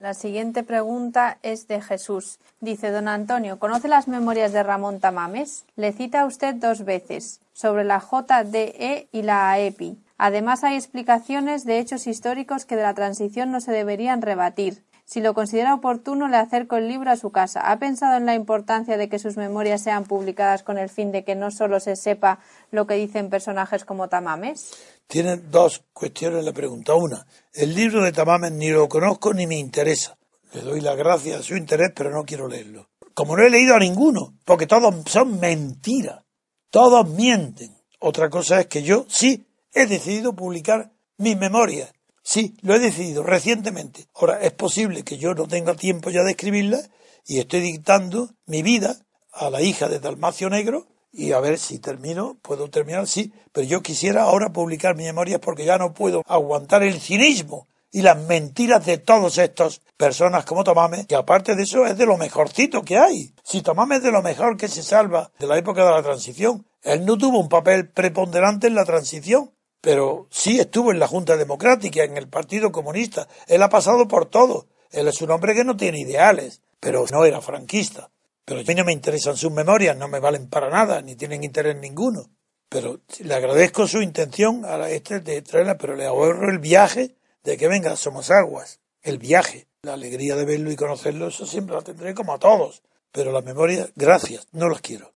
La siguiente pregunta es de Jesús. Dice, don Antonio, ¿conoce las memorias de Ramón Tamames? Le cita usted dos veces, sobre la JDE y la AEPI. Además hay explicaciones de hechos históricos que de la transición no se deberían rebatir. Si lo considera oportuno, le acerco el libro a su casa. ¿Ha pensado en la importancia de que sus memorias sean publicadas con el fin de que no solo se sepa lo que dicen personajes como Tamames? Tiene dos cuestiones la pregunta. Una, el libro de Tamames ni lo conozco ni me interesa. Le doy las gracias a su interés, pero no quiero leerlo. Como no he leído a ninguno, porque todos son mentiras. Todos mienten. Otra cosa es que yo sí he decidido publicar mis memorias Sí, lo he decidido recientemente. Ahora, es posible que yo no tenga tiempo ya de escribirla y estoy dictando mi vida a la hija de Dalmacio Negro y a ver si termino, puedo terminar, sí, pero yo quisiera ahora publicar mis memorias porque ya no puedo aguantar el cinismo y las mentiras de todos estos personas como Tomame, que aparte de eso es de lo mejorcito que hay. Si Tomame es de lo mejor que se salva de la época de la transición, él no tuvo un papel preponderante en la transición, pero sí estuvo en la Junta Democrática, en el Partido Comunista. Él ha pasado por todo. Él es un hombre que no tiene ideales, pero no era franquista. Pero a mí no me interesan sus memorias, no me valen para nada, ni tienen interés ninguno. Pero le agradezco su intención a este de traerla, pero le ahorro el viaje de que venga Somos Aguas. El viaje, la alegría de verlo y conocerlo, eso siempre la tendré como a todos. Pero las memorias, gracias, no los quiero.